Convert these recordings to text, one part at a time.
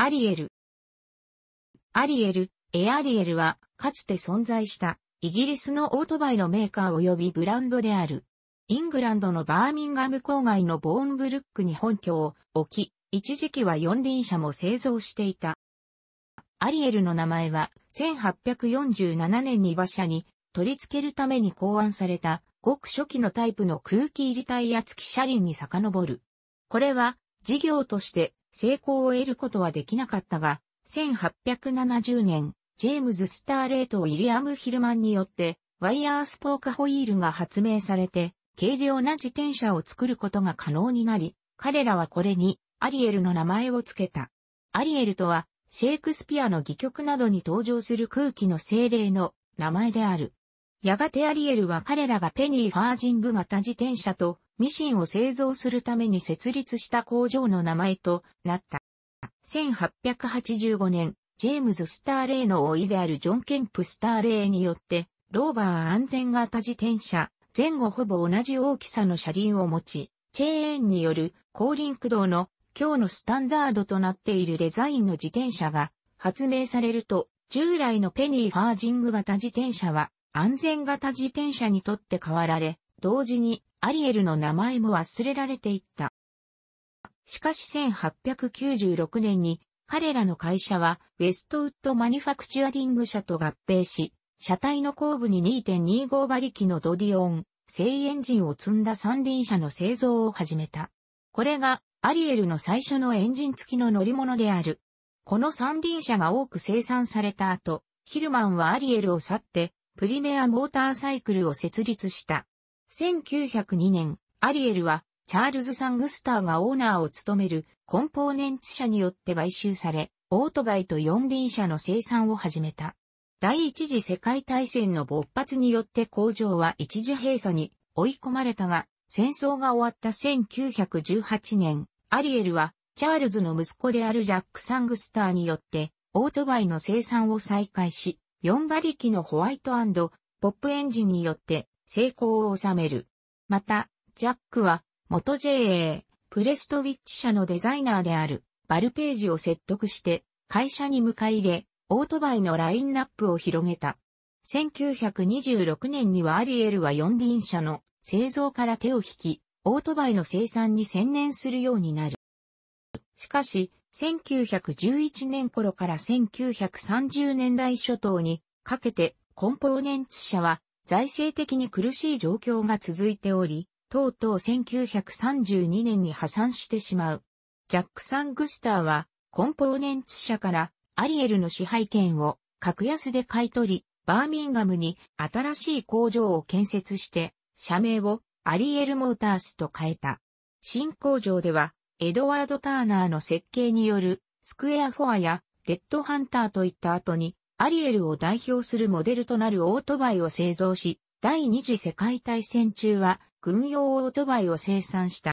アリエル。アリエル、エアリエルは、かつて存在した、イギリスのオートバイのメーカー及びブランドである。イングランドのバーミンガム郊外のボーンブルックに本拠を置き、一時期は四輪車も製造していた。アリエルの名前は、1847年に馬車に取り付けるために考案された、ごく初期のタイプの空気入りタイヤ付き車輪に遡る。これは、事業として成功を得ることはできなかったが、1870年、ジェームズ・スターレート・ウィリアム・ヒルマンによって、ワイヤースポーー・ホイールが発明されて、軽量な自転車を作ることが可能になり、彼らはこれに、アリエルの名前を付けた。アリエルとは、シェイクスピアの戯曲などに登場する空気の精霊の名前である。やがてアリエルは彼らがペニーファージング型自転車とミシンを製造するために設立した工場の名前となった。1885年、ジェームズ・スターレイの老いであるジョン・ケンプ・スターレイによって、ローバー安全型自転車、前後ほぼ同じ大きさの車輪を持ち、チェーンによる後輪駆動の今日のスタンダードとなっているデザインの自転車が発明されると、従来のペニーファージング型自転車は安全型自転車にとって変わられ、同時にアリエルの名前も忘れられていった。しかし1896年に彼らの会社はウェストウッドマニファクチュアリング社と合併し、車体の後部に2.25馬力のドディオン、正エンジンを積んだ三輪車の製造を始めた。これがアリエルの最初のエンジン付きの乗り物である。この三輪車が多く生産された後、ヒルマンはアリエルを去って、プリメアモーターサイクルを設立した。1902年、アリエルは、チャールズ・サングスターがオーナーを務めるコンポーネンツ社によって買収され、オートバイと四輪車の生産を始めた。第一次世界大戦の勃発によって工場は一時閉鎖に追い込まれたが、戦争が終わった1918年、アリエルはチャールズの息子であるジャック・サングスターによってオートバイの生産を再開し、4馬力のホワイトポップエンジンによって成功を収める。また、ジャックは、元 JA、プレストウィッチ社のデザイナーである、バルページを説得して、会社に迎え入れ、オートバイのラインナップを広げた。1926年にはアリエルは四輪車の製造から手を引き、オートバイの生産に専念するようになる。しかし、1911年頃から1930年代初頭にかけてコンポーネンツ社は財政的に苦しい状況が続いており、とうとう1932年に破産してしまう。ジャック・サン・グスターは、コンポーネンツ社からアリエルの支配権を格安で買い取り、バーミンガムに新しい工場を建設して、社名をアリエル・モータースと変えた。新工場では、エドワード・ターナーの設計によるスクエアフォアやレッドハンターといった後にアリエルを代表するモデルとなるオートバイを製造し、第二次世界大戦中は軍用オートバイを生産した。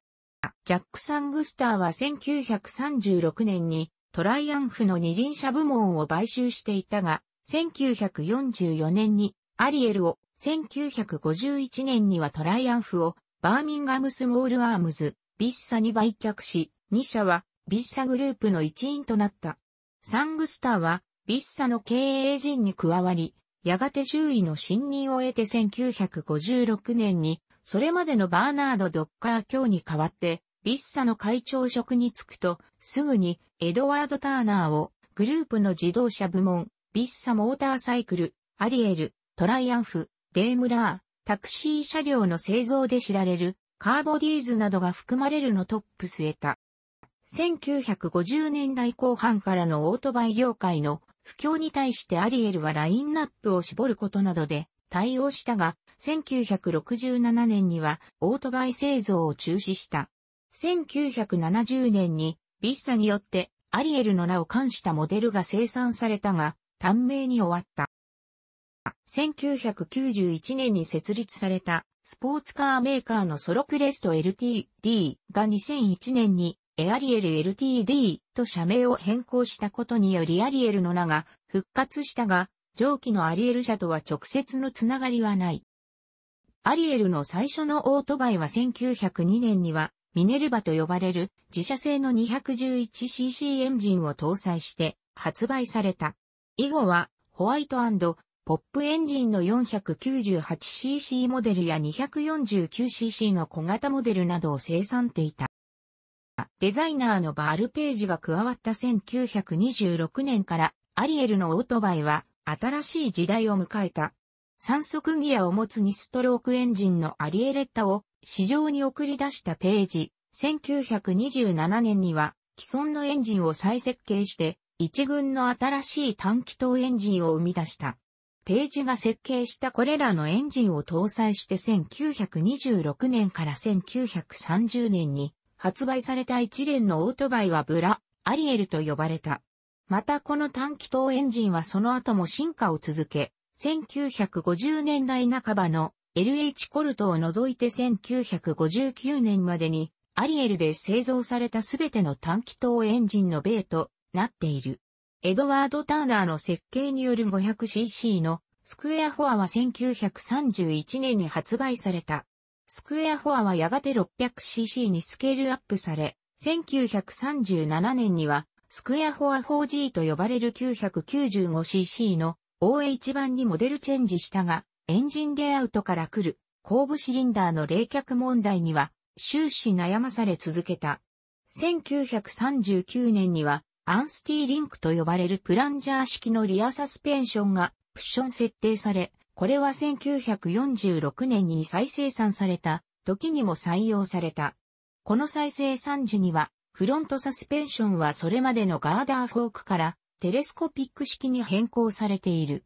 ジャック・サングスターは1936年にトライアンフの二輪車部門を買収していたが、1944年にアリエルを、1951年にはトライアンフをバーミンガムスモールアームズ、ビッサに売却し、2社はビッサグループの一員となった。サングスターはビッサの経営陣に加わり、やがて周囲の信任を得て1956年に、それまでのバーナード・ドッカー卿に代わって、ビッサの会長職に就くと、すぐにエドワード・ターナーをグループの自動車部門、ビッサモーターサイクル、アリエル、トライアンフ、デームラー、タクシー車両の製造で知られるカーボディーズなどが含まれるのトップ据えた。1950年代後半からのオートバイ業界の不況に対してアリエルはラインナップを絞ることなどで対応したが、1967年にはオートバイ製造を中止した。1970年にビッサによってアリエルの名を冠したモデルが生産されたが、短命に終わった。1991年に設立されたスポーツカーメーカーのソロクレスト LTD が2001年にエアリエル LTD と社名を変更したことによりアリエルの名が復活したが、上記のアリエル社とは直接のつながりはない。アリエルの最初のオートバイは1902年には、ミネルバと呼ばれる自社製の 211cc エンジンを搭載して発売された。以後は、ホワイトポップエンジンの 498cc モデルや 249cc の小型モデルなどを生産ていた。デザイナーのバールページが加わった1926年からアリエルのオートバイは新しい時代を迎えた。三足ギアを持つ2ストロークエンジンのアリエレッタを市場に送り出したページ。1927年には既存のエンジンを再設計して一軍の新しい短気筒エンジンを生み出した。ページが設計したこれらのエンジンを搭載して1926年から1930年に発売された一連のオートバイはブラ、アリエルと呼ばれた。またこの短気筒エンジンはその後も進化を続け、1950年代半ばの LH コルトを除いて1959年までにアリエルで製造されたすべての短気筒エンジンの米となっている。エドワード・ターナーの設計による 500cc のスクエアフォアは1931年に発売された。スクエアフォアはやがて 600cc にスケールアップされ、1937年にはスクエアフォア 4G と呼ばれる 995cc の OH 版にモデルチェンジしたが、エンジンレイアウトから来る後部シリンダーの冷却問題には終始悩まされ続けた。1939年にはアンスティーリンクと呼ばれるプランジャー式のリアサスペンションがプッション設定され、これは1946年に再生産された時にも採用された。この再生産時には、フロントサスペンションはそれまでのガーダーフォークからテレスコピック式に変更されている。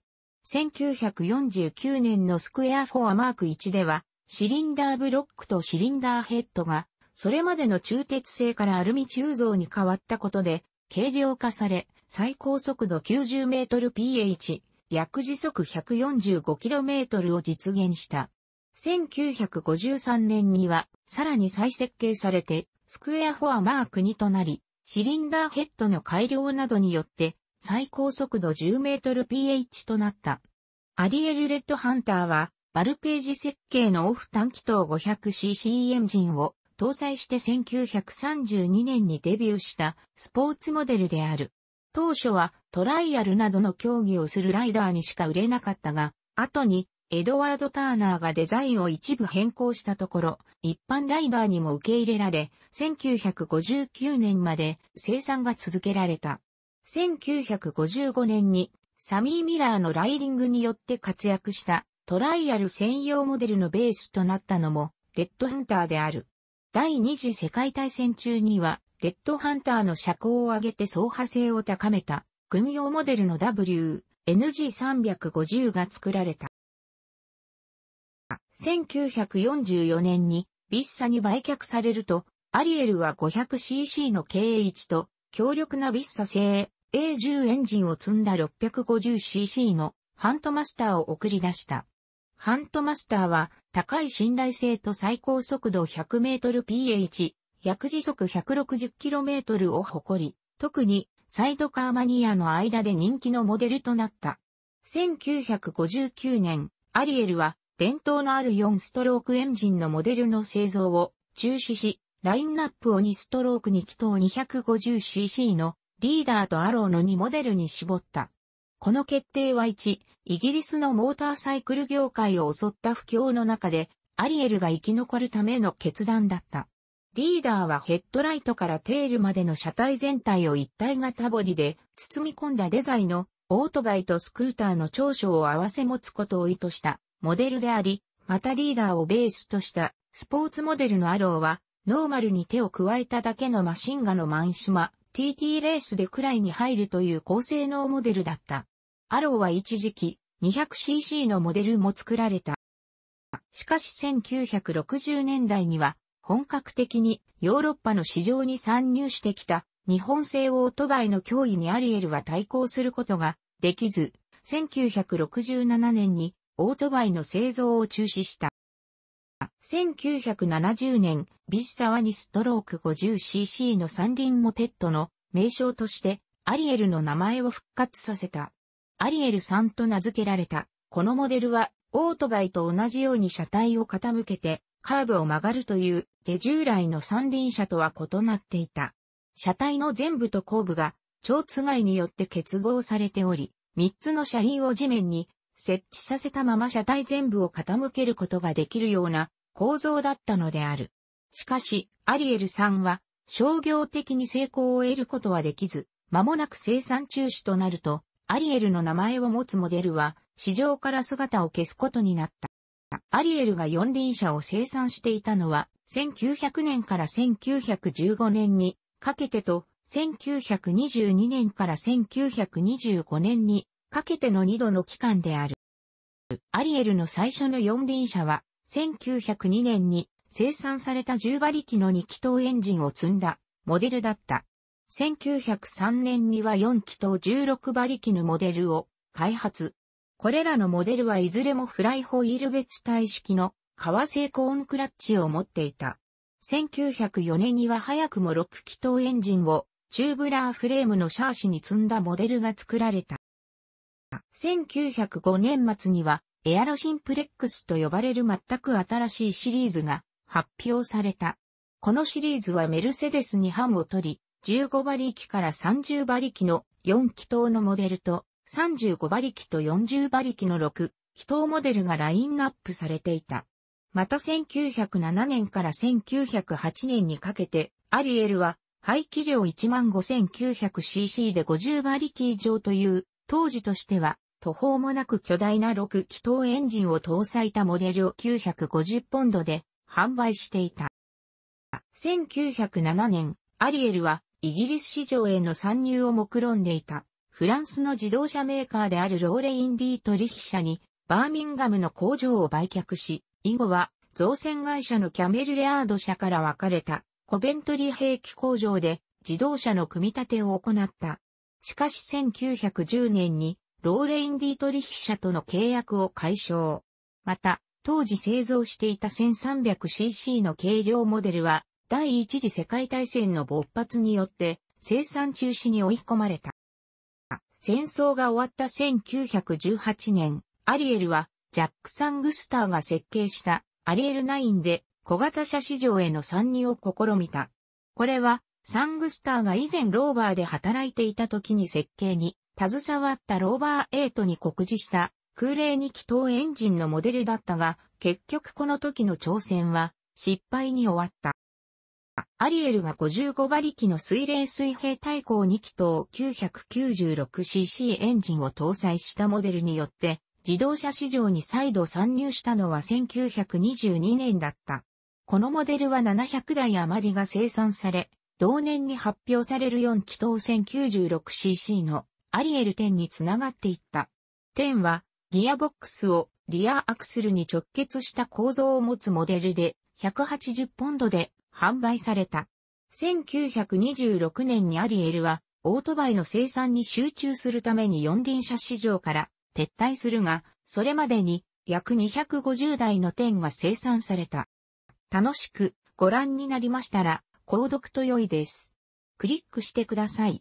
1949年のスクエアフォアマーク1では、シリンダーブロックとシリンダーヘッドが、それまでの中鉄製からアルミ鋳造に変わったことで、軽量化され、最高速度90メートル PH、約時速 145km を実現した。1953年には、さらに再設計されて、スクエアフォアマーク2となり、シリンダーヘッドの改良などによって、最高速度 10mph となった。アリエルレッドハンターは、バルページ設計のオフ短気筒 500cc エンジンを搭載して1932年にデビューしたスポーツモデルである。当初はトライアルなどの競技をするライダーにしか売れなかったが、後にエドワード・ターナーがデザインを一部変更したところ、一般ライダーにも受け入れられ、1959年まで生産が続けられた。1955年にサミー・ミラーのライディングによって活躍したトライアル専用モデルのベースとなったのもレッドハンターである。第二次世界大戦中にはレッドハンターの車高を上げて走破性を高めた、軍用モデルの W、NG350 が作られた。1944年にビッサに売却されると、アリエルは 500cc の K1 と強力なビッサ製 A10 エンジンを積んだ 650cc のハントマスターを送り出した。ハントマスターは高い信頼性と最高速度 100mph 約時速 160km を誇り、特にサイドカーマニアの間で人気のモデルとなった。1959年、アリエルは伝統のある4ストロークエンジンのモデルの製造を中止し、ラインナップを2ストローク2気筒 250cc のリーダーとアローの2モデルに絞った。この決定は1、イギリスのモーターサイクル業界を襲った不況の中で、アリエルが生き残るための決断だった。リーダーはヘッドライトからテールまでの車体全体を一体型ボディで包み込んだデザインのオートバイとスクーターの長所を合わせ持つことを意図したモデルであり、またリーダーをベースとしたスポーツモデルのアローはノーマルに手を加えただけのマシンガのマンシマ TT レースでくらいに入るという高性能モデルだった。アローは一時期 200cc のモデルも作られた。しかし1960年代には本格的にヨーロッパの市場に参入してきた日本製オートバイの脅威にアリエルは対抗することができず、1967年にオートバイの製造を中止した。1970年、ビッサワニストローク 50cc の三輪モペットの名称としてアリエルの名前を復活させた。アリエル3と名付けられた。このモデルはオートバイと同じように車体を傾けてカーブを曲がるという手従来の三輪車とは異なっていた。車体の全部と後部が、超つがいによって結合されており、三つの車輪を地面に設置させたまま車体全部を傾けることができるような構造だったのである。しかし、アリエルさんは商業的に成功を得ることはできず、間もなく生産中止となると、アリエルの名前を持つモデルは市場から姿を消すことになった。アリエルが四輪車を生産していたのは、1900年から1915年にかけてと、1922年から1925年にかけての2度の期間である。アリエルの最初の四輪車は、1902年に生産された10馬力の2気筒エンジンを積んだモデルだった。1903年には4気筒16馬力のモデルを開発。これらのモデルはいずれもフライホイール別体式の革製コーンクラッチを持っていた。1904年には早くも6気筒エンジンをチューブラーフレームのシャーシに積んだモデルが作られた。1905年末にはエアロシンプレックスと呼ばれる全く新しいシリーズが発表された。このシリーズはメルセデスに版を取り、15馬力から30馬力の4気筒のモデルと35馬力と40馬力の6、気筒モデルがラインナップされていた。また1907年から1908年にかけて、アリエルは、排気量 15,900cc で50馬力以上という、当時としては、途方もなく巨大な6気筒エンジンを搭載たモデルを950ポンドで販売していた。1907年、アリエルはイギリス市場への参入を目論んでいた。フランスの自動車メーカーであるローレイン・ディートリヒ社に、バーミンガムの工場を売却し、以後は、造船会社のキャメルレアード社から分かれた、コベントリ兵器工場で、自動車の組み立てを行った。しかし1910年に、ローレイン・ディートリヒ社との契約を解消。また、当時製造していた 1300cc の軽量モデルは、第一次世界大戦の勃発によって、生産中止に追い込まれた。戦争が終わった1918年、アリエルはジャック・サングスターが設計したアリエル9で小型車市場への参入を試みた。これはサングスターが以前ローバーで働いていた時に設計に携わったローバー8に告示した空冷に気筒エンジンのモデルだったが、結局この時の挑戦は失敗に終わった。アリエルが55馬力の水冷水平対向2気筒 996cc エンジンを搭載したモデルによって、自動車市場に再度参入したのは1922年だった。このモデルは700台余りが生産され、同年に発表される4気筒 1096cc のアリエル10につながっていった。10はギアボックスをリアアクスルに直結した構造を持つモデルで180ポンドで販売された。1926年にアリエルは、オートバイの生産に集中するために四輪車市場から撤退するが、それまでに約250台の点が生産された。楽しくご覧になりましたら、購読と良いです。クリックしてください。